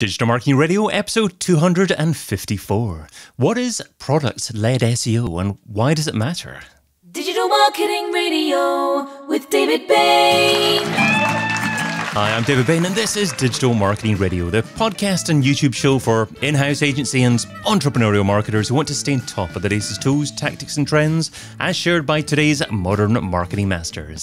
Digital Marketing Radio, episode 254. What is product led SEO and why does it matter? Digital Marketing Radio with David Bain. Hi, I'm David Bain, and this is Digital Marketing Radio, the podcast and YouTube show for in house agency and entrepreneurial marketers who want to stay on top of the latest tools, tactics, and trends, as shared by today's modern marketing masters.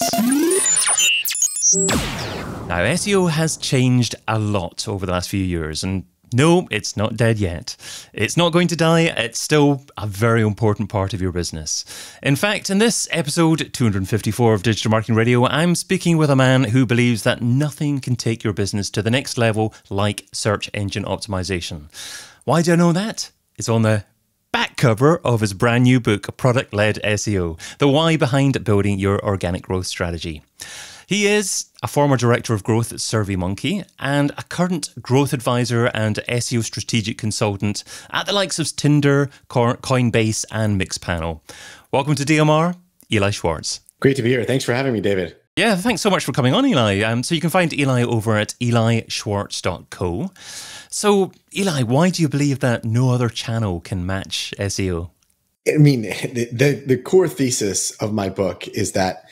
Now, SEO has changed a lot over the last few years, and no, it's not dead yet. It's not going to die, it's still a very important part of your business. In fact, in this episode 254 of Digital Marketing Radio, I'm speaking with a man who believes that nothing can take your business to the next level like search engine optimization. Why do I know that? It's on the back cover of his brand new book, Product Led SEO The Why Behind Building Your Organic Growth Strategy. He is a former director of growth at SurveyMonkey and a current growth advisor and SEO strategic consultant at the likes of Tinder, Coinbase, and Mixpanel. Welcome to DMR, Eli Schwartz. Great to be here. Thanks for having me, David. Yeah, thanks so much for coming on, Eli. Um, so you can find Eli over at elischwartz.co. So, Eli, why do you believe that no other channel can match SEO? I mean, the, the, the core thesis of my book is that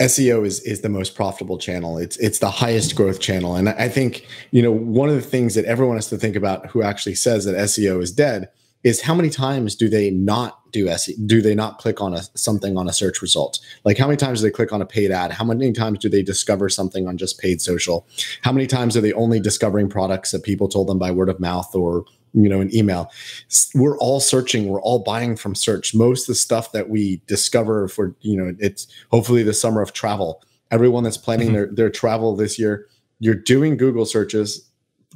SEO is is the most profitable channel. It's it's the highest growth channel, and I think you know one of the things that everyone has to think about who actually says that SEO is dead is how many times do they not do SEO? Do they not click on a something on a search result? Like how many times do they click on a paid ad? How many times do they discover something on just paid social? How many times are they only discovering products that people told them by word of mouth or you know, an email. We're all searching, we're all buying from search. Most of the stuff that we discover for, you know, it's hopefully the summer of travel. Everyone that's planning mm-hmm. their, their travel this year, you're doing Google searches.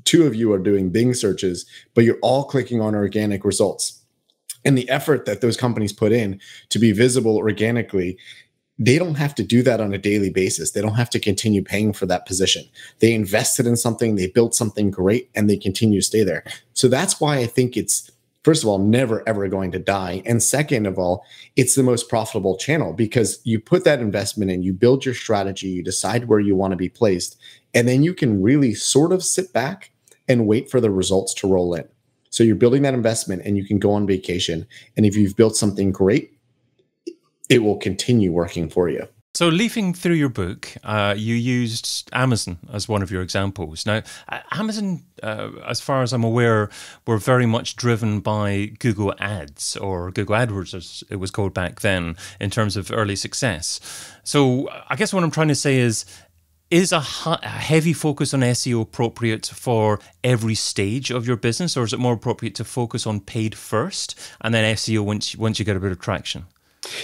Two of you are doing Bing searches, but you're all clicking on organic results. And the effort that those companies put in to be visible organically they don't have to do that on a daily basis. They don't have to continue paying for that position. They invested in something, they built something great, and they continue to stay there. So that's why I think it's, first of all, never ever going to die. And second of all, it's the most profitable channel because you put that investment in, you build your strategy, you decide where you want to be placed, and then you can really sort of sit back and wait for the results to roll in. So you're building that investment and you can go on vacation. And if you've built something great, it will continue working for you. So, leafing through your book, uh, you used Amazon as one of your examples. Now, uh, Amazon, uh, as far as I'm aware, were very much driven by Google Ads or Google AdWords, as it was called back then, in terms of early success. So, I guess what I'm trying to say is is a, heavy focus on SEO appropriate for every stage of your business, or is it more appropriate to focus on paid first and then SEO once once you get a bit of traction?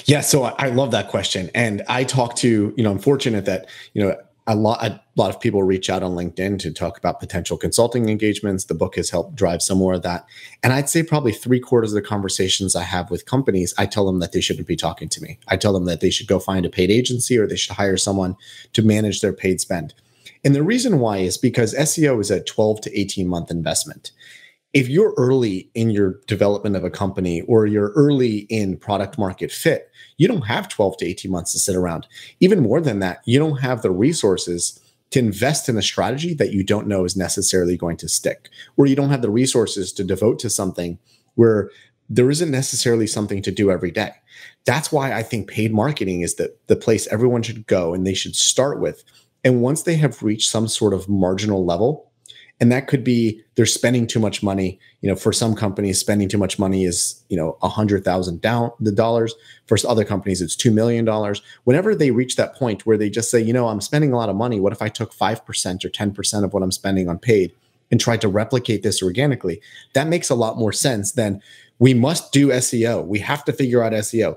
Yeah, so I, love that question, and I talk to you know I'm fortunate that you know a lot a lot of people reach out on LinkedIn to talk about potential consulting engagements. The book has helped drive some more of that. And I'd say probably three quarters of the conversations I have with companies, I tell them that they shouldn't be talking to me. I tell them that they should go find a paid agency or they should hire someone to manage their paid spend. And the reason why is because SEO is a 12 to 18 month investment if you're early in your development of a company or you're early in product market fit, you don't have 12 to 18 months to sit around. Even more than that, you don't have the resources to invest in a strategy that you don't know is necessarily going to stick, or you don't have the resources to devote to something where there isn't necessarily something to do every day. That's why I think paid marketing is the, the place everyone should go and they should start with. And once they have reached some sort of marginal level, and that could be they're spending too much money you know for some companies spending too much money is you know a hundred thousand down the dollars for other companies it's two million dollars whenever they reach that point where they just say you know i'm spending a lot of money what if i took 5% or 10% of what i'm spending on paid and tried to replicate this organically that makes a lot more sense than we must do seo we have to figure out seo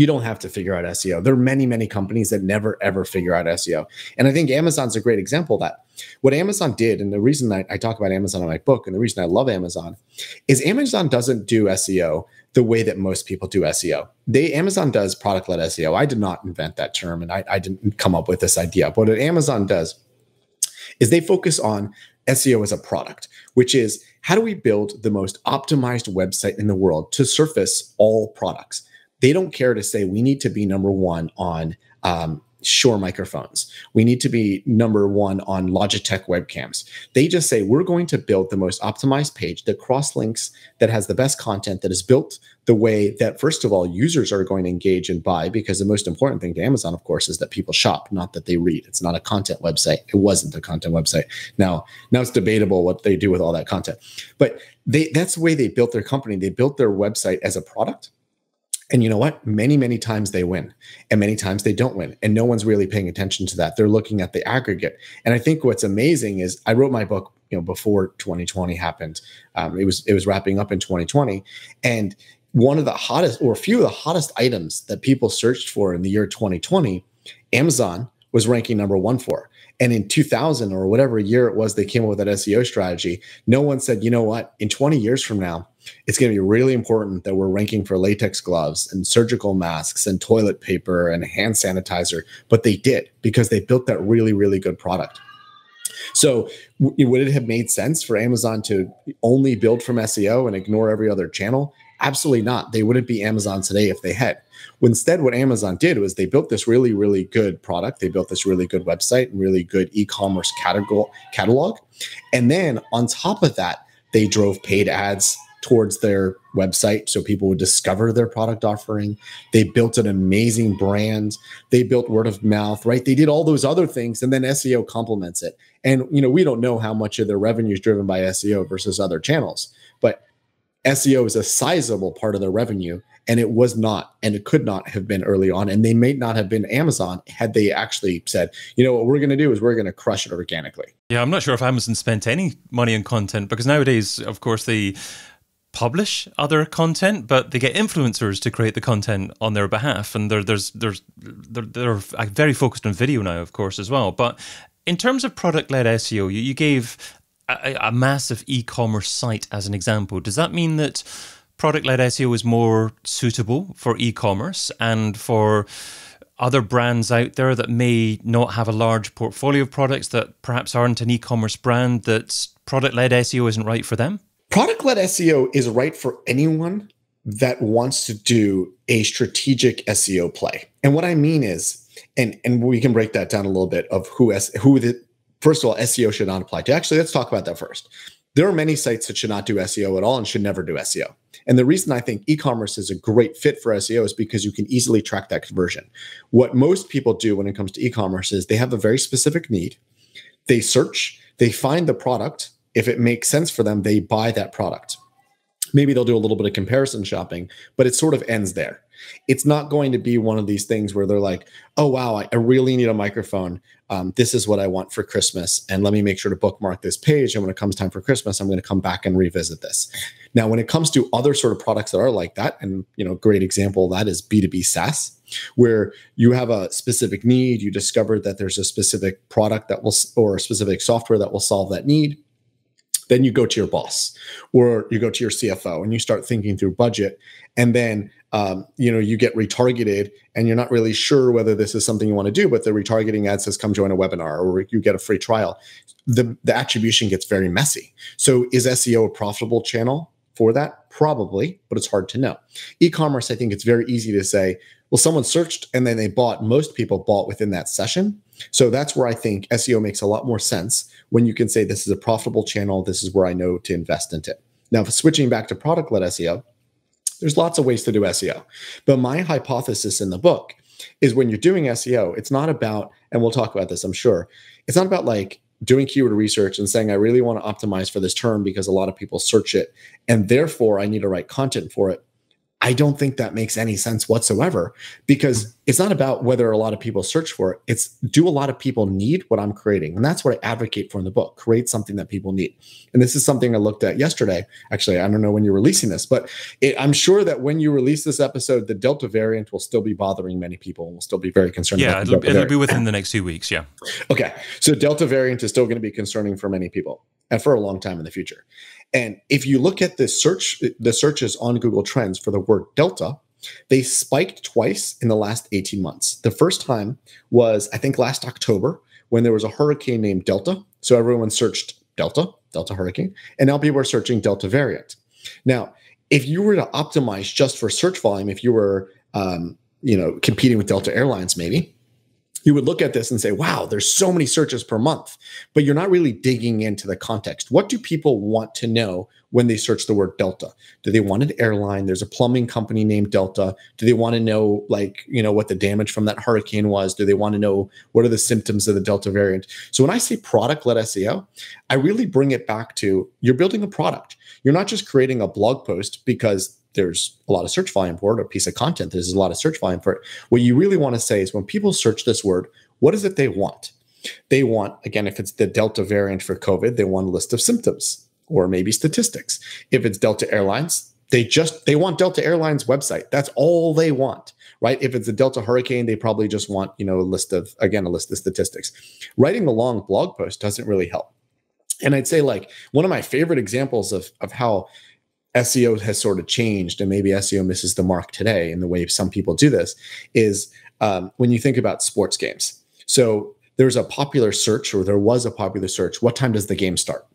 you don't have to figure out SEO. There are many, many companies that never ever figure out SEO. And I think Amazon's a great example of that. What Amazon did, and the reason I talk about Amazon in my book, and the reason I love Amazon, is Amazon doesn't do SEO the way that most people do SEO. They Amazon does product-led SEO. I did not invent that term and I, I didn't come up with this idea. But what Amazon does is they focus on SEO as a product, which is how do we build the most optimized website in the world to surface all products? they don't care to say we need to be number one on um, Shure microphones. We need to be number one on Logitech webcams. They just say we're going to build the most optimized page that cross links, that has the best content, that is built the way that, first of all, users are going to engage and buy. Because the most important thing to Amazon, of course, is that people shop, not that they read. It's not a content website. It wasn't a content website. Now, now it's debatable what they do with all that content. But they, that's the way they built their company. They built their website as a product and you know what? Many, many times they win and many times they don't win. And no one's really paying attention to that. They're looking at the aggregate. And I think what's amazing is I wrote my book, you know, before 2020 happened. Um, it was it was wrapping up in 2020. And one of the hottest or a few of the hottest items that people searched for in the year 2020, Amazon was ranking number one for. And in 2000 or whatever year it was, they came up with that SEO strategy. No one said, you know what, in 20 years from now, it's going to be really important that we're ranking for latex gloves and surgical masks and toilet paper and hand sanitizer. But they did because they built that really, really good product. So, would it have made sense for Amazon to only build from SEO and ignore every other channel? Absolutely not. They wouldn't be Amazon today if they had. Instead, what Amazon did was they built this really, really good product. They built this really good website and really good e commerce catalog. And then on top of that, they drove paid ads, towards their website so people would discover their product offering. They built an amazing brand. They built word of mouth, right? They did all those other things and then SEO complements it. And you know, we don't know how much of their revenue is driven by SEO versus other channels, but SEO is a sizable part of their revenue and it was not and it could not have been early on and they may not have been Amazon had they actually said, you know what we're going to do is we're going to crush it organically. Yeah, I'm not sure if Amazon spent any money on content because nowadays of course the publish other content, but they get influencers to create the content on their behalf, and they're there's there's they're, they're uh, very focused on video now, of course, as well. But in terms of product led SEO, you, you gave a, a massive e-commerce site as an example. Does that mean that product led SEO is more suitable for e-commerce and for other brands out there that may not have a large portfolio of products that perhaps aren't an e-commerce brand that product led SEO isn't right for them? Product led SEO is right for anyone that wants to do a strategic SEO play. And what I mean is, and and we can break that down a little bit of who S, who the first of all SEO should not apply to. Actually, let's talk about that first. There are many sites that should not do SEO at all and should never do SEO. And the reason I think e-commerce is a great fit for SEO is because you can easily track that conversion. What most people do when it comes to e-commerce is they have a very specific need. They search, they find the product, if it makes sense for them, they buy that product. Maybe they'll do a little bit of comparison shopping, but it sort of ends there. It's not going to be one of these things where they're like, oh, wow, I, really need a microphone. Um, this is what I want for Christmas. And let me make sure to bookmark this page. And when it comes time for Christmas, I'm going to come back and revisit this. Now, when it comes to other sort of products that are like that, and you know, great example that is B2B SaaS, where you have a specific need, you discover that there's a specific product that will or a specific software that will solve that need then you go to your boss or you go to your CFO and you start thinking through budget. And then um, you know you get retargeted and you're not really sure whether this is something you want to do, but the retargeting ad says come join a webinar or you get a free trial. The the attribution gets very messy. So is SEO a profitable channel? for that? Probably, but it's hard to know. E commerce, I think it's very easy to say, well, someone searched and then they bought. Most people bought within that session. So that's where I think SEO makes a lot more sense when you can say this is a profitable channel, this is where I know to invest into it. Now, switching back to product led SEO, there's lots of ways to do SEO. But my hypothesis in the book is when you're doing SEO, it's not about, and we'll talk about this, I'm sure, it's not about like doing keyword research and saying, I really want to optimize for this term because a lot of people search it. And therefore, I need to write content for it. I don't think that makes any sense whatsoever because it's not about whether a lot of people search for it. It's do a lot of people need what I'm creating? And that's what I advocate for in the book create something that people need. And this is something I looked at yesterday. Actually, I don't know when you're releasing this, but it, I'm sure that when you release this episode, the Delta variant will still be bothering many people and will still be very concerning. Yeah, it'll, it'll be within the next few weeks. Yeah. Okay. So, Delta variant is still going to be concerning for many people and for a long time in the future. And if you look at the search, the searches on Google Trends for the word Delta, they spiked twice in the last 18 months. The first time was, I think, last October when there was a hurricane named Delta. So everyone searched Delta, Delta hurricane, and now people are searching Delta variant. Now, if you were to optimize just for search volume, if you were, um, you know, competing with Delta Airlines, maybe you would look at this and say, wow, there's so many searches per month, but you're not really digging into the context. What do people want to know when they search the word Delta? Do they want an airline? There's a plumbing company named Delta. Do they want to know, like, you know, what the damage from that hurricane was? Do they want to know what are the symptoms of the Delta variant? So when I say product led SEO, I really bring it back to you're building a product. You're not just creating a blog post because there's a lot of search volume for it, a piece of content, there's a lot of search volume for it. What you really want to say is when people search this word, what is it they want? They want, again, if it's the Delta variant for COVID, they want a list of symptoms or maybe statistics. If it's Delta Airlines, they just they want Delta Airlines website. That's all they want, right? If it's a Delta hurricane, they probably just want, you know, a list of again, a list of statistics. Writing a long blog post doesn't really help. And I'd say like one of my favorite examples of of how SEO has sort of changed, and maybe SEO misses the mark today in the way some people do this, is um, when you think about sports games. So there's a popular search, or there was a popular search. What time does the game start?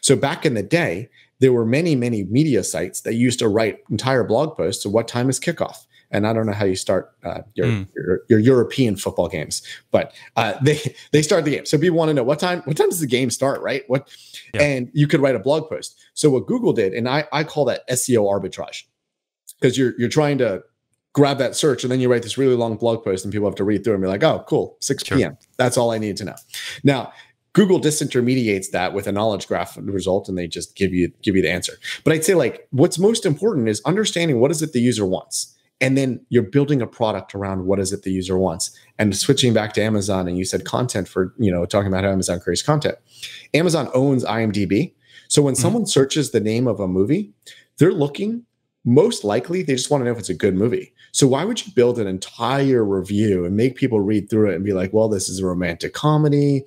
So back in the day, there were many, many media sites that used to write entire blog posts. So what time is kickoff? and I don't know how you start uh, your, mm. your, your European football games, but uh, they they start the game. So people want to know what time what time does the game start, right? What yeah. and you could write a blog post. So what Google did, and I I call that SEO arbitrage because you're you're trying to grab that search and then you write this really long blog post and people have to read through and be like, oh, cool, 6 sure. p.m. That's all I need to know. Now Google disintermediates that with a knowledge graph result, and they just give you give you the answer. But I'd say like what's most important is understanding what is it the user wants and then you're building a product around what is it the user wants and switching back to amazon and you said content for you know talking about how amazon creates content amazon owns imdb so when mm-hmm. someone searches the name of a movie they're looking most likely they just want to know if it's a good movie so why would you build an entire review and make people read through it and be like well this is a romantic comedy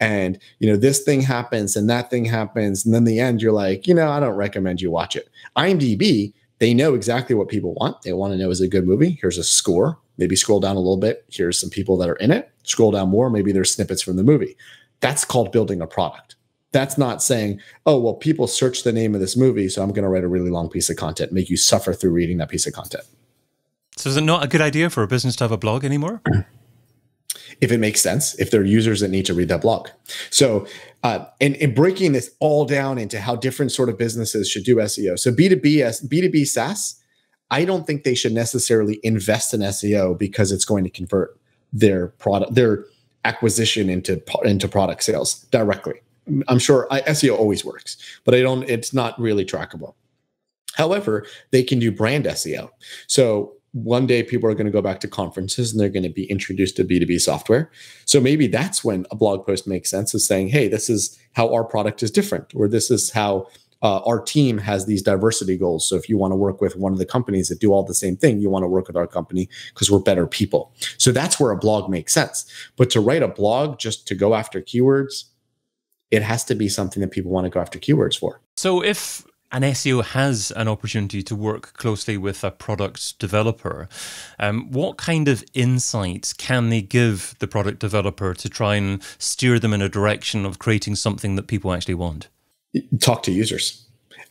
and you know this thing happens and that thing happens and then the end you're like you know i don't recommend you watch it imdb they know exactly what people want. They want to know is it a good movie? Here's a score. Maybe scroll down a little bit. Here's some people that are in it. Scroll down more. Maybe there's snippets from the movie. That's called building a product. That's not saying, oh, well, people search the name of this movie, so I'm going to write a really long piece of content, make you suffer through reading that piece of content. So, is it not a good idea for a business to have a blog anymore? if it makes sense, if there are users that need to read that blog. So, uh, and, and breaking this all down into how different sort of businesses should do SEO. So B2B, B2B SaaS, I don't think they should necessarily invest in SEO because it's going to convert their product, their acquisition into into product sales directly. I'm sure I, SEO always works, but I don't. It's not really trackable. However, they can do brand SEO. So one day people are going to go back to conferences and they're going to be introduced to B2B software. So maybe that's when a blog post makes sense is saying, hey, this is how our product is different, or this is how uh, our team has these diversity goals. So if you want to work with one of the companies that do all the same thing, you want to work with our company because we're better people. So that's where a blog makes sense. But to write a blog just to go after keywords, it has to be something that people want to go after keywords for. So if an SEO has an opportunity to work closely with a product developer. Um, what kind of insights can they give the product developer to try and steer them in a direction of creating something that people actually want? Talk to users.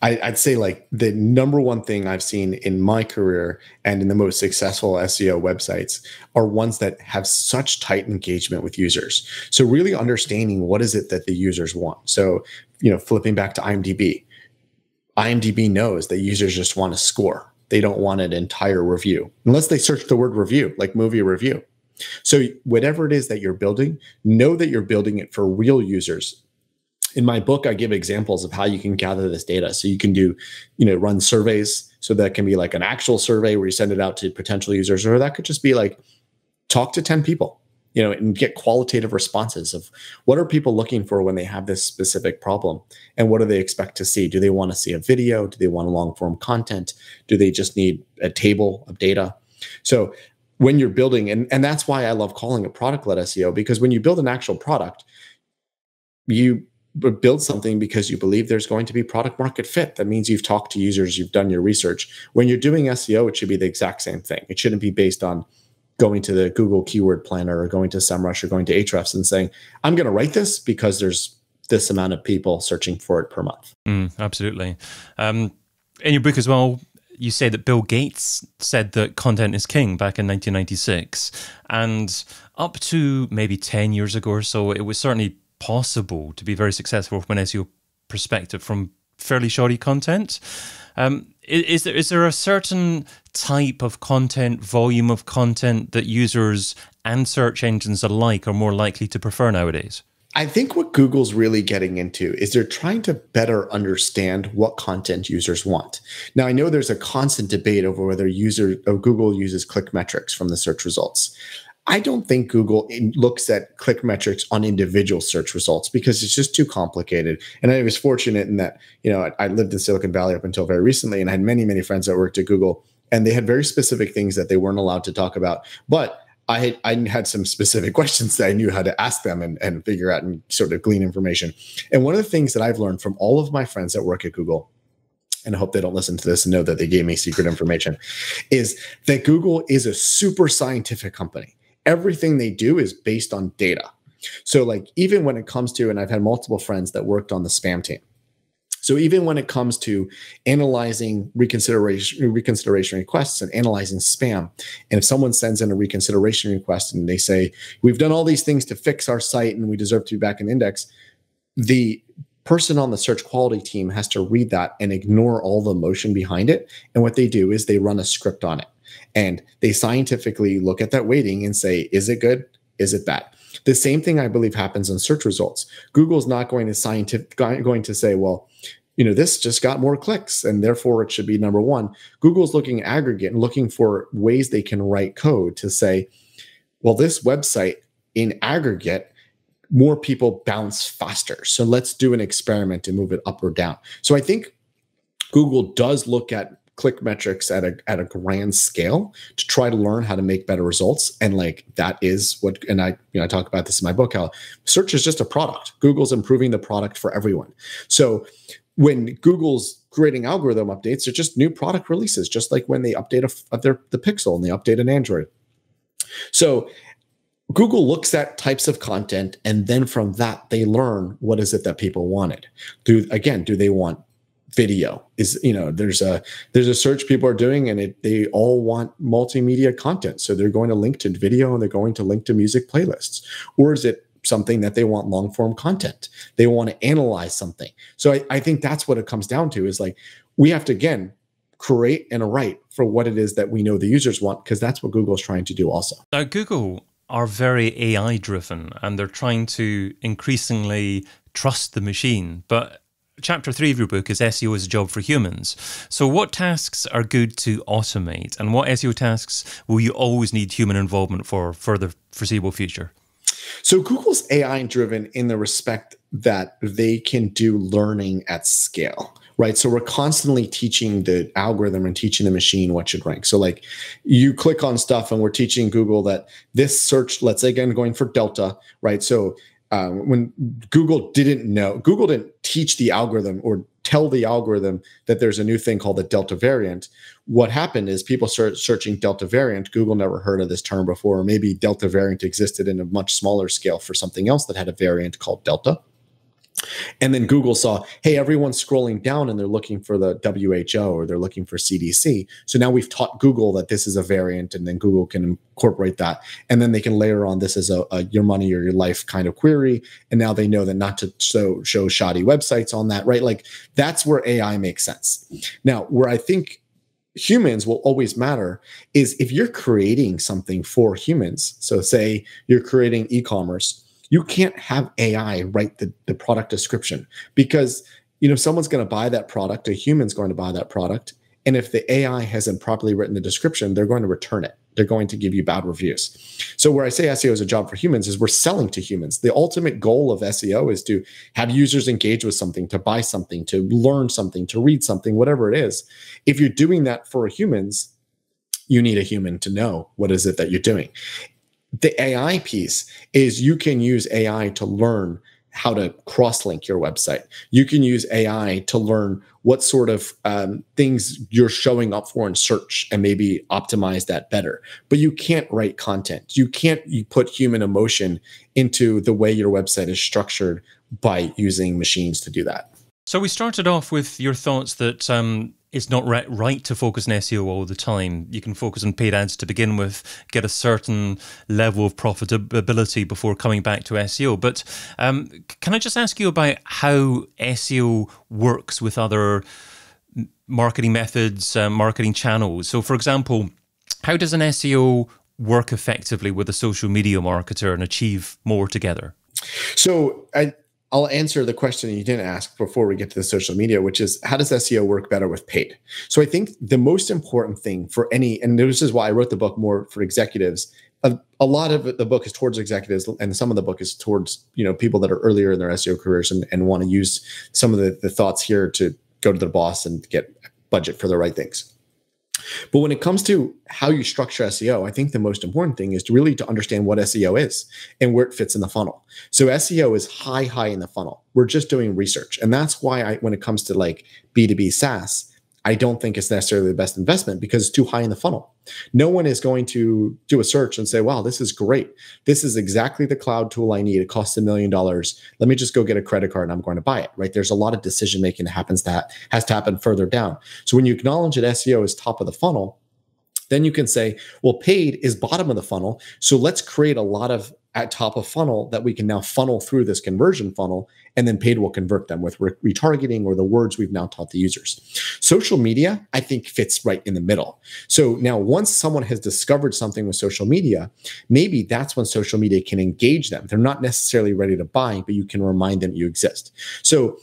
I, would say like the number one thing I've seen in my career and in the most successful SEO websites are ones that have such tight engagement with users. So really understanding what is it that the users want. So, you know, flipping back to IMDb, IMDb knows that users just want a score. They don't want an entire review unless they search the word review, like movie review. So, whatever it is that you're building, know that you're building it for real users. In my book, I give examples of how you can gather this data. So, you can do, you know, run surveys. So, that can be like an actual survey where you send it out to potential users, or that could just be like talk to 10 people you know and get qualitative responses of what are people looking for when they have this specific problem and what do they expect to see do they want to see a video do they want long form content do they just need a table of data so when you're building and, and that's why i love calling it product led seo because when you build an actual product you build something because you believe there's going to be product market fit. That means you've talked to users, you've done your research. When you're doing SEO, it should be the exact same thing. It shouldn't be based on going to the Google keyword planner or going to SEMrush or going to Ahrefs and saying, I'm going to write this because there's this amount of people searching for it per month. Mm, absolutely. Um, in your book as well, you say that Bill Gates said that content is king back in 1996. And up to maybe 10 years ago or so, it was certainly possible to be very successful from an SEO perspective from fairly shoddy content. Um, is, is, there is there a certain type of content, volume of content that users and search engines alike are more likely to prefer nowadays? I think what Google's really getting into is they're trying to better understand what content users want. Now, I know there's a constant debate over whether user Google uses click metrics from the search results. I don't think Google looks at click metrics on individual search results because it's just too complicated. And I was fortunate in that, you know, I lived in Silicon Valley up until very recently and I had many, many friends that worked at Google and they had very specific things that they weren't allowed to talk about. But I had, I had some specific questions that I knew how to ask them and, and figure out and sort of glean information. And one of the things that I've learned from all of my friends that work at Google, and I hope they don't listen to this and know that they gave me secret information, is that Google is a super scientific company. Everything they do is based on data. So, like, even when it comes to, and I've had multiple friends that worked on the spam team, so even when it comes to analyzing reconsideration reconsideration requests and analyzing spam, and if someone sends in a reconsideration request and they say we've done all these things to fix our site and we deserve to be back in index, the person on the search quality team has to read that and ignore all the emotion behind it. And what they do is they run a script on it and they scientifically look at that weighting and say, is it good? Is it bad? The same thing I believe happens in search results. Google's not going to scientific going to say, well, you know this just got more clicks and therefore it should be number one google's looking aggregate and looking for ways they can write code to say well this website in aggregate more people bounce faster so let's do an experiment and move it up or down so i think google does look at click metrics at a at a grand scale to try to learn how to make better results and like that is what and I you know I talk about this in my book how search is just a product Google's improving the product for everyone so when Google's grading algorithm updates, they're just new product releases, just like when they update a, a their, the Pixel and they update an Android. So Google looks at types of content, and then from that, they learn what is it that people wanted. Do again, do they want video? Is you know, there's a there's a search people are doing, and it, they all want multimedia content, so they're going to link to video and they're going to link to music playlists, or is it something that they want long form content. They want to analyze something. So I, I think that's what it comes down to is like we have to again create and write for what it is that we know the users want because that's what Google's trying to do also. Now Google are very AI driven and they're trying to increasingly trust the machine, but chapter three of your book is SEO is a job for humans. So, what tasks are good to automate, and what SEO tasks will you always need human involvement for for the foreseeable future? So Google's AI driven in the respect that they can do learning at scale right? So we're constantly teaching the algorithm and teaching the machine what should rank. So like you click on stuff and we're teaching Google that this search, let's say again, going for Delta, right? So um, when Google didn't know, Google didn't teach the algorithm or tell the algorithm that there's a new thing called the Delta variant. What happened is people start searching Delta variant. Google never heard of this term before. Maybe Delta variant existed in a much smaller scale for something else that had a variant called Delta. And then Google saw, hey, everyone's scrolling down and they're looking for the WHO or they're looking for CDC. So now we've taught Google that this is a variant, and then Google can incorporate that. And then they can layer on this as a, a your money or your life kind of query. And now they know that not to show, show shoddy websites on that, right? Like that's where AI makes sense. Now, where I think humans will always matter is if you're creating something for humans. So, say you're creating e commerce you can't have AI write the, the product description because you know someone's going to buy that product, a human's going to buy that product, and if the AI hasn't properly written the description, they're going to return it. They're going to give you bad reviews. So, where I say SEO is a job for humans is we're selling to humans. The ultimate goal of SEO is to have users engage with something, to buy something, to learn something, to read something, whatever it is. If you're doing that for humans, you need a human to know what is it that you're doing the AI piece is you can use AI to learn how to cross link your website. You can use AI to learn what sort of um, things you're showing up for in search and maybe optimize that better. But you can't write content. You can't you put human emotion into the way your website is structured by using machines to do that. So we started off with your thoughts that um, it's not right, right to focus on SEO all the time. You can focus on paid ads to begin with, get a certain level of profitability before coming back to SEO. But um, can I just ask you about how SEO works with other marketing methods, uh, marketing channels? So, for example, how does an SEO work effectively with a social media marketer and achieve more together? So, I, I'll answer the question you didn't ask before we get to the social media, which is how does SEO work better with paid? So I think the most important thing for any, and this is why I wrote the book more for executives. A, a lot of the book is towards executives, and some of the book is towards you know people that are earlier in their SEO careers and, and want to use some of the, the thoughts here to go to their boss and get budget for the right things. But when it comes to how you structure SEO, I think the most important thing is to really to understand what SEO is and where it fits in the funnel. So SEO is high, high in the funnel. We're just doing research. And that's why I, when it comes to like B2B SaaS, I don't think it's necessarily the best investment because it's too high in the funnel. No one is going to do a search and say, wow, this is great. This is exactly the cloud tool I need. It costs a million dollars. Let me just go get a credit card and I'm going to buy it, right? There's a lot of decision making that happens that has to happen further down. So when you acknowledge that SEO is top of the funnel, then you can say, well, paid is bottom of the funnel. So let's create a lot of at top of funnel that we can now funnel through this conversion funnel and then paid will convert them with re retargeting or the words we've now taught the users. Social media, I think fits right in the middle. So now once someone has discovered something with social media, maybe that's when social media can engage them. They're not necessarily ready to buy, but you can remind them you exist. So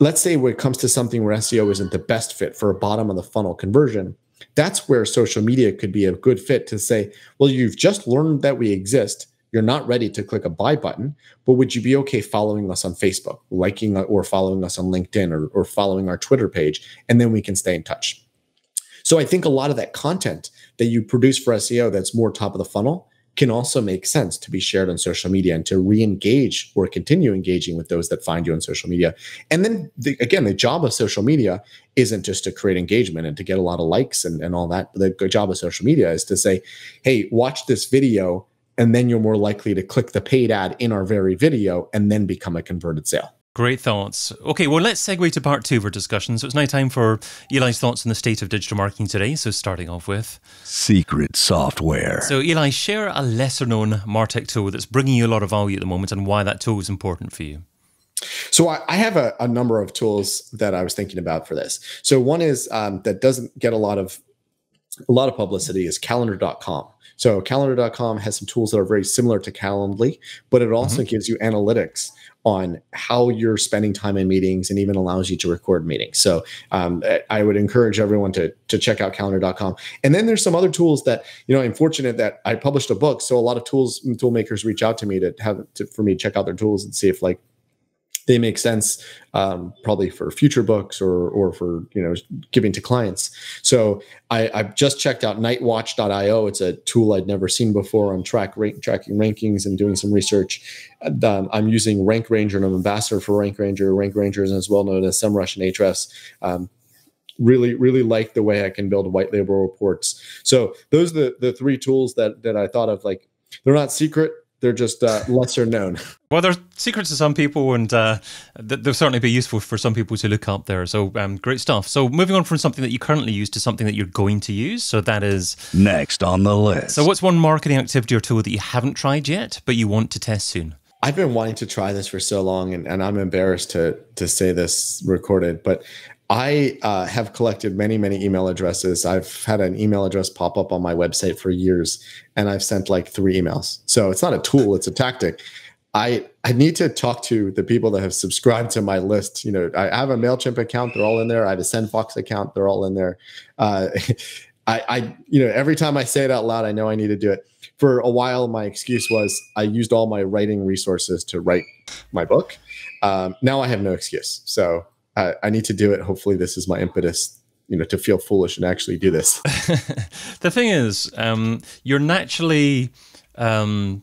let's say when it comes to something where SEO isn't the best fit for a bottom of the funnel conversion, that's where social media could be a good fit to say, well, you've just learned that we exist. You're not ready to click a buy button, but would you be okay following us on Facebook, liking or following us on LinkedIn or, or following our Twitter page? And then we can stay in touch. So I think a lot of that content that you produce for SEO that's more top of the funnel can also make sense to be shared on social media and to re-engage or continue engaging with those that find you on social media and then the, again the job of social media isn't just to create engagement and to get a lot of likes and, and all that the job of social media is to say hey watch this video and then you're more likely to click the paid ad in our very video and then become a converted sale Great thoughts. Okay, well, let's segue to part two of our discussion. So it's now time for Eli's thoughts on the state of digital marketing today. So starting off with secret software. So Eli, share a lesser-known Martech tool that's bringing you a lot of value at the moment, and why that tool is important for you. So I, I have a, a, number of tools that I was thinking about for this. So one is um, that doesn't get a lot of a lot of publicity is calendar.com. So calendar.com has some tools that are very similar to Calendly, but it also mm -hmm. gives you analytics on how you're spending time in meetings and even allows you to record meetings. So um, I would encourage everyone to, to check out calendar.com. And then there's some other tools that, you know, I'm fortunate that I published a book. So a lot of tools, tool makers reach out to me to have to, for me, check out their tools and see if like they make sense um, probably for future books or or for you know giving to clients. So I, I've just checked out Nightwatch.io. It's a tool I'd never seen before on track tracking rankings and doing some research. Um, I'm using Rank Ranger and I'm ambassador for Rank Ranger. Rank Ranger is as well known as SEMrush and Ahrefs. Um, really really like the way I can build white label reports. So those are the the three tools that that I thought of like they're not secret they're just uh, lesser known. Well, they're secrets to some people, and uh, they'll certainly be useful for some people to look up there. So, um, great stuff. So, moving on from something that you currently use to something that you're going to use. So, that is next on the list. So, what's one marketing activity or tool that you haven't tried yet, but you want to test soon? I've been wanting to try this for so long, and, and I'm embarrassed to to say this recorded, but I uh, have collected many, many email addresses. I've had an email address pop up on my website for years, and I've sent like three emails. So it's not a tool; it's a tactic. I I need to talk to the people that have subscribed to my list. You know, I have a Mailchimp account; they're all in there. I have a SendFox account; they're all in there. Uh, I, I, you know, every time I say it out loud, I know I need to do it. For a while, my excuse was I used all my writing resources to write my book. Um, now I have no excuse. So I, I need to do it. Hopefully, this is my impetus you know to feel foolish and actually do this the thing is um, you're naturally um,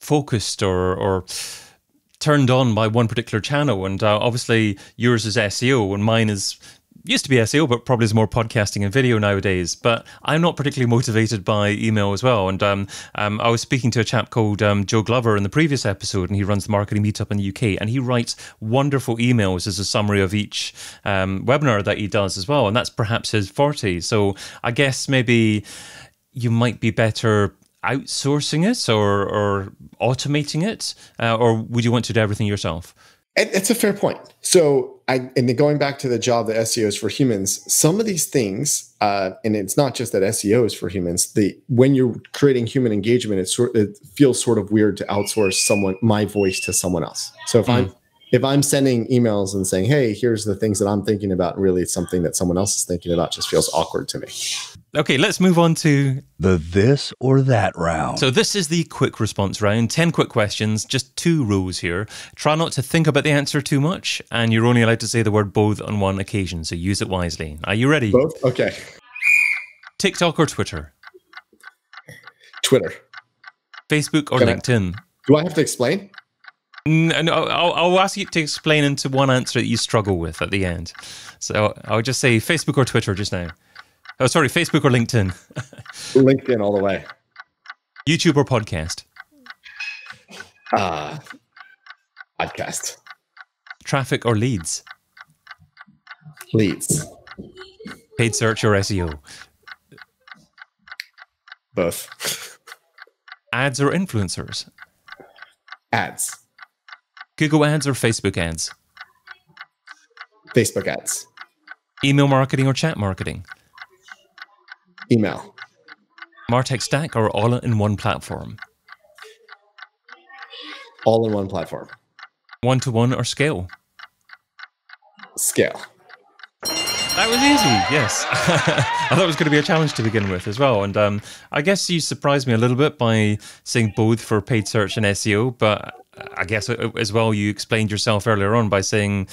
focused or or turned on by one particular channel and uh, obviously yours is seo and mine is used to be SEO, but probably is more podcasting and video nowadays. But I'm not particularly motivated by email as well. And um, um, I was speaking to a chap called um, Joe Glover in the previous episode, and he runs the marketing meetup in the UK, and he writes wonderful emails as a summary of each um, webinar that he does as well. And that's perhaps his forte. So I guess maybe you might be better outsourcing it or, or automating it, uh, or would you want to do everything yourself? it's a fair point. So I and going back to the job that SEO is for humans, some of these things, uh, and it's not just that SEO is for humans. The when you're creating human engagement, it sort it feels sort of weird to outsource someone my voice to someone else. So if mm. I'm if I'm sending emails and saying, "Hey, here's the things that I'm thinking about," really it's something that someone else is thinking about just feels awkward to me. Okay, let's move on to the this or that round. So this is the quick response round. 10 quick questions, just two rules here. Try not to think about the answer too much, and you're only allowed to say the word both on one occasion, so use it wisely. Are you ready? Both? Okay. TikTok or Twitter? Twitter. Facebook or Can LinkedIn? I, do I have to explain? No, I'll, I'll, ask you to explain into one answer that you struggle with at the end. So I'll just say Facebook or Twitter just now. Oh, sorry, Facebook or LinkedIn. LinkedIn all the way. YouTube or podcast. Ah, uh, podcast. Traffic or leads. Leads. Paid search or SEO. Both. Ads or influencers. Ads Google ads or Facebook ads? Facebook ads. Email marketing or chat marketing? Email. Martech stack or all in one platform? All in one platform. One to one or scale? Scale. That was easy. Yes, I thought it was going to be a challenge to begin with as well. And um, I guess you surprised me a little bit by saying both for paid search and SEO, but I guess uh, as well, you explained yourself earlier on by saying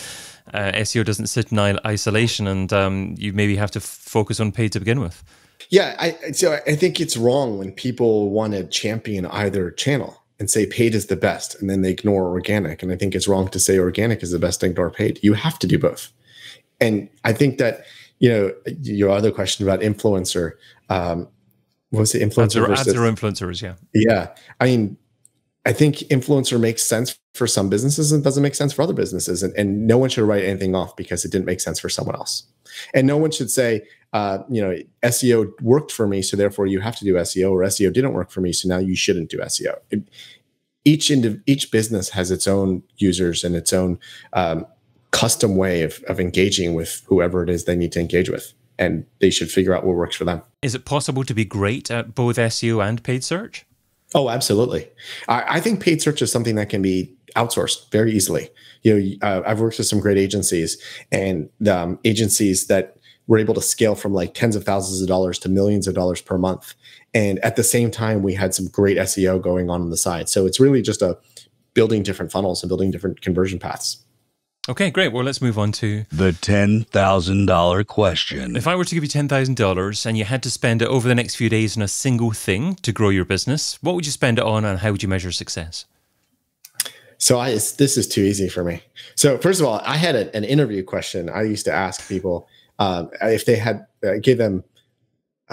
uh, SEO doesn't sit in isolation, and um, you maybe have to focus on paid to begin with. Yeah, I, so I think it's wrong when people want to champion either channel and say paid is the best, and then they ignore organic. And I think it's wrong to say organic is the best, and ignore paid. You have to do both. And I think that you know your other question about influencer. Um, what was it influencer ads, versus, ads influencers? Yeah, yeah. I mean, I think influencer makes sense for some businesses and doesn't make sense for other businesses. And, and no one should write anything off because it didn't make sense for someone else. And no one should say, uh, you know, SEO worked for me, so therefore you have to do SEO, or SEO didn't work for me, so now you shouldn't do SEO. It, each indiv- each business has its own users and its own um, custom way of, of engaging with whoever it is they need to engage with, and they should figure out what works for them. Is it possible to be great at both SEO and paid search? Oh, absolutely. I, I, think paid search is something that can be outsourced very easily. You know, uh, I've worked with some great agencies and um, agencies that were able to scale from like tens of thousands of dollars to millions of dollars per month. And at the same time, we had some great SEO going on on the side. So it's really just a building different funnels and building different conversion paths. Okay, great. Well, let's move on to the $10,000 question. If I were to give you $10,000 and you had to spend it over the next few days on a single thing to grow your business, what would you spend it on and how would you measure success? So I, this is too easy for me. So first of all, I had a, an interview question I used to ask people uh, if they had uh, gave them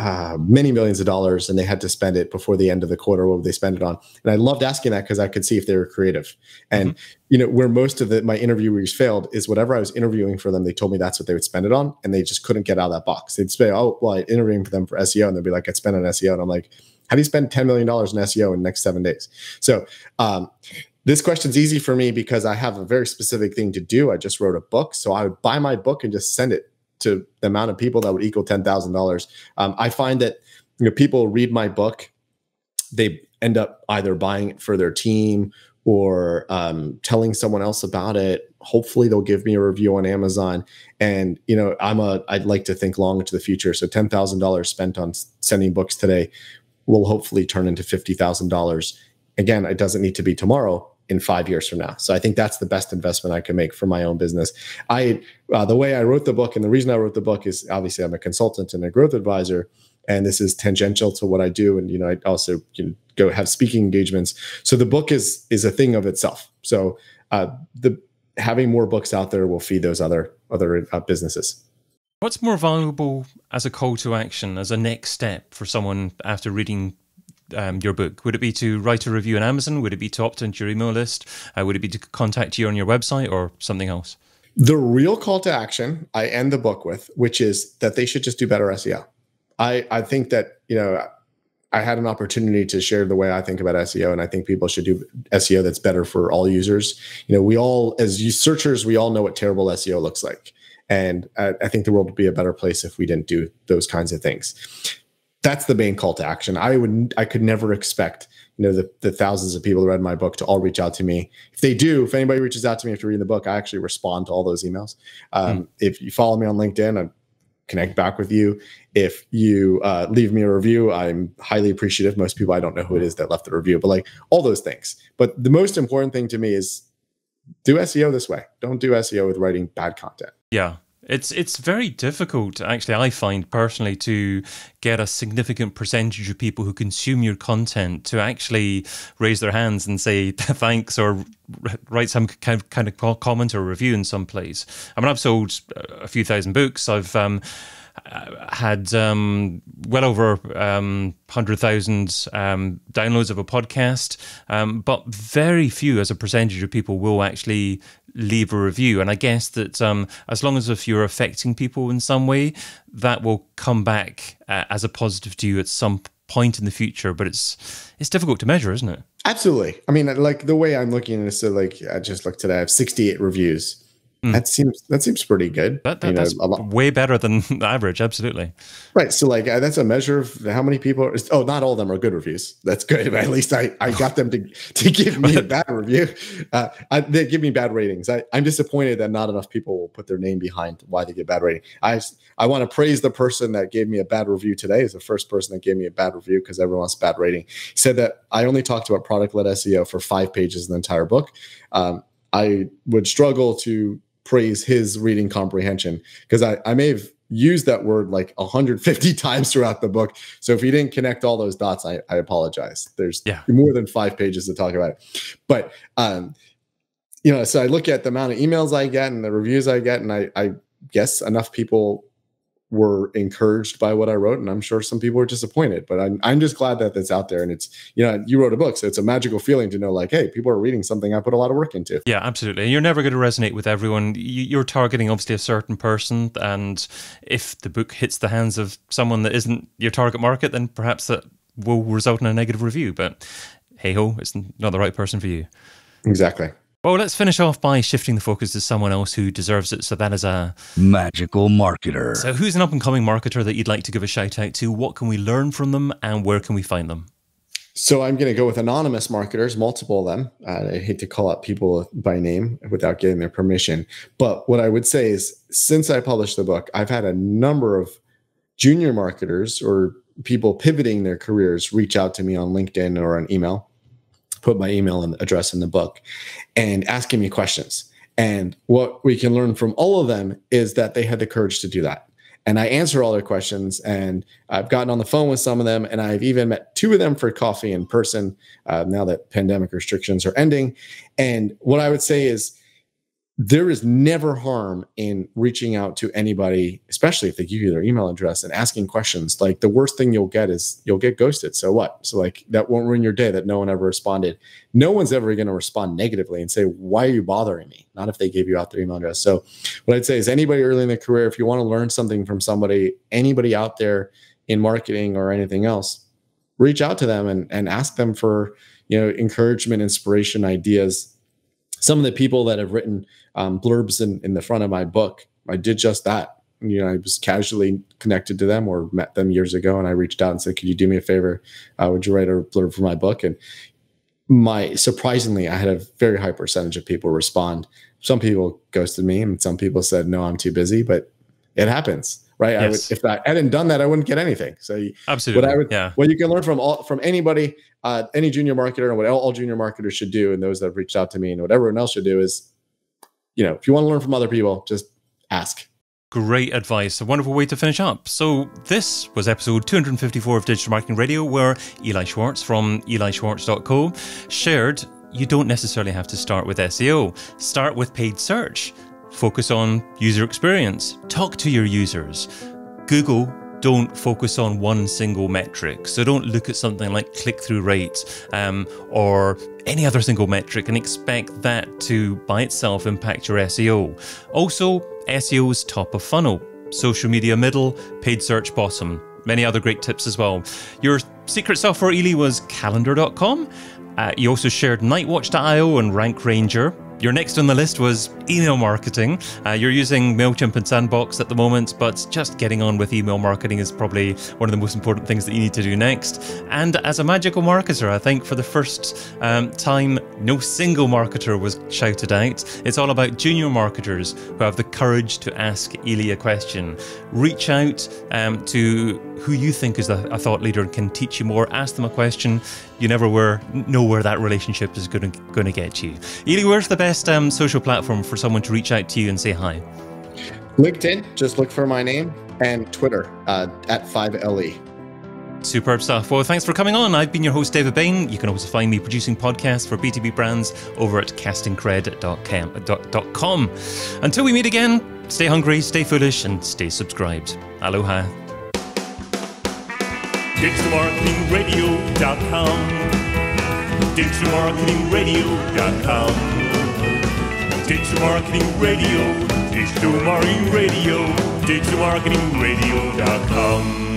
uh, many millions of dollars and they had to spend it before the end of the quarter what would they spend it on and i loved asking that because i could see if they were creative and mm -hmm. you know where most of the, my interviewees failed is whatever i was interviewing for them they told me that's what they would spend it on and they just couldn't get out of that box they'd say oh well i interviewing for them for seo and they'd be like i'd spend on seo and i'm like how do you spend $10 million in seo in the next seven days so um, this question's easy for me because i have a very specific thing to do i just wrote a book so i would buy my book and just send it to the amount of people that would equal ten thousand um, dollars. I find that you know people read my book, they end up either buying it for their team or um, telling someone else about it. Hopefully, they'll give me a review on Amazon. And you know, I'm a I'd like to think long into the future. So ten thousand dollars spent on sending books today will hopefully turn into fifty thousand dollars. Again, it doesn't need to be tomorrow, in five years from now. So I think that's the best investment I can make for my own business. I uh, the way I wrote the book and the reason I wrote the book is obviously I'm a consultant and a growth advisor, and this is tangential to what I do. And you know I also you know, go have speaking engagements. So the book is is a thing of itself. So uh, the having more books out there will feed those other other uh, businesses. What's more valuable as a call to action, as a next step for someone after reading um, your book? Would it be to write a review on Amazon? Would it be to opt into your email list? Uh, would it be to contact you on your website or something else? The real call to action I end the book with, which is that they should just do better SEO. I, I think that, you know, I had an opportunity to share the way I think about SEO, and I think people should do SEO that's better for all users. You know, we all, as searchers, we all know what terrible SEO looks like. And I, I think the world would be a better place if we didn't do those kinds of things that's the main call to action. I would I could never expect you know the, the thousands of people that read my book to all reach out to me. If they do, if anybody reaches out to me after reading the book, I actually respond to all those emails. Um, mm. If you follow me on LinkedIn, I connect back with you. If you uh, leave me a review, I'm highly appreciative. Most people I don't know who it is that left the review, but like all those things. But the most important thing to me is do SEO this way. Don't do SEO with writing bad content. Yeah. It's it's very difficult, actually. I find personally to get a significant percentage of people who consume your content to actually raise their hands and say thanks or write some kind of, kind of comment or review in some place. I mean, I've sold a few thousand books. I've um, had um, well over um, 100,000 um, downloads of a podcast, um, but very few as a percentage of people will actually leave a review. And I guess that um, as long as if you're affecting people in some way, that will come back uh, as a positive to you at some point in the future. But it's it's difficult to measure, isn't it? Absolutely. I mean, like the way I'm looking at it, so like I just looked today, I have 68 reviews. Mm. That seems that seems pretty good. That, that, you know, that's way better than the average. Absolutely. Right. So like uh, that's a measure of how many people. Are, oh, not all of them are good reviews. That's good. But at least I, I got them to, to give me a bad review. Uh, I, they give me bad ratings. I, I'm disappointed that not enough people will put their name behind why they get bad rating. I I want to praise the person that gave me a bad review today. Is the first person that gave me a bad review because everyone wants bad rating. said that I only talked about product led SEO for five pages in the entire book. Um, I would struggle to praise his reading comprehension because I, I may have used that word like 150 times throughout the book. So if you didn't connect all those dots, I, I apologize. There's yeah. more than five pages to talk about it. But um, you know, so I look at the amount of emails I get and the reviews I get, and I, I guess enough people were encouraged by what I wrote, and I'm sure some people were disappointed. But I'm I'm just glad that it's out there, and it's you know you wrote a book, so it's a magical feeling to know like, hey, people are reading something I put a lot of work into. Yeah, absolutely. You're never going to resonate with everyone. You're targeting obviously a certain person, and if the book hits the hands of someone that isn't your target market, then perhaps that will result in a negative review. But hey ho, it's not the right person for you. Exactly. Well, let's finish off by shifting the focus to someone else who deserves it. So that is a magical marketer. So, who's an up and coming marketer that you'd like to give a shout out to? What can we learn from them and where can we find them? So, I'm going to go with anonymous marketers, multiple of them. Uh, I hate to call out people by name without getting their permission. But what I would say is, since I published the book, I've had a number of junior marketers or people pivoting their careers reach out to me on LinkedIn or on email put my email and address in the book and asking me questions. And what we can learn from all of them is that they had the courage to do that. And I answer all their questions. And I've gotten on the phone with some of them. And I've even met two of them for coffee in person uh, now that pandemic restrictions are ending. And what I would say is, there is never harm in reaching out to anybody, especially if they give you their email address and asking questions. Like the worst thing you'll get is you'll get ghosted. So what? So like that won't ruin your day that no one ever responded. No one's ever going to respond negatively and say, "Why are you bothering me?" Not if they gave you out their email address. So what I'd say is anybody early in their career, if you want to learn something from somebody, anybody out there in marketing or anything else, reach out to them and and ask them for you know encouragement, inspiration, ideas some of the people that have written um, blurbs in, in the front of my book, I did just that. You know, I was casually connected to them or met them years ago, and I reached out and said, "Could you do me a favor? Uh, would you write a blurb for my book?" And my surprisingly, I had a very high percentage of people respond. Some people ghosted me, and some people said, "No, I'm too busy." But it happens right? Yes. I would, if I hadn't done that, I wouldn't get anything. So absolutely, what I would, yeah. what you can learn from all from anybody, uh, any junior marketer, and what all, junior marketers should do, and those that have reached out to me, and what everyone else should do is, you know, if you want to learn from other people, just ask. Great advice. A wonderful way to finish up. So, this was episode 254 of Digital Marketing Radio, where Eli Schwartz from elischwartz.co shared you don't necessarily have to start with SEO, start with paid search. Focus on user experience. Talk to your users. Google don't focus on one single metric. So don't look at something like click through rates um, or any other single metric and expect that to by itself impact your SEO. Also, SEO is top of funnel, social media middle, paid search bottom. Many other great tips as well. Your secret software, Ely, was calendar.com. Uh, you also shared Nightwatch.io and Rank Ranger. Your next on the list was email marketing. Uh, you're using MailChimp and Sandbox at the moment, but just getting on with email marketing is probably one of the most important things that you need to do next. And as a magical marketer, I think for the first um, time, no single marketer was shouted out. It's all about junior marketers who have the courage to ask Ely a question. Reach out um, to who you think is a, a thought leader and can teach you more. Ask them a question you never were, know where that relationship is going to, going to get you. Ely, where's the best um, social platform for someone to reach out to you and say hi? LinkedIn, just look for my name, and Twitter uh, at 5LE. Superb stuff. Well, thanks for coming on. I've been your host, David Bain. You can also find me producing podcasts for B2B brands over at castingcred.com. Until we meet again, stay hungry, stay foolish, and stay subscribed. Aloha. DigitalMarketingRadio.com. DigitalMarketingRadio.com. Digital Marketing Radio. Digital Marketing Radio. DigitalMarketingRadio.com.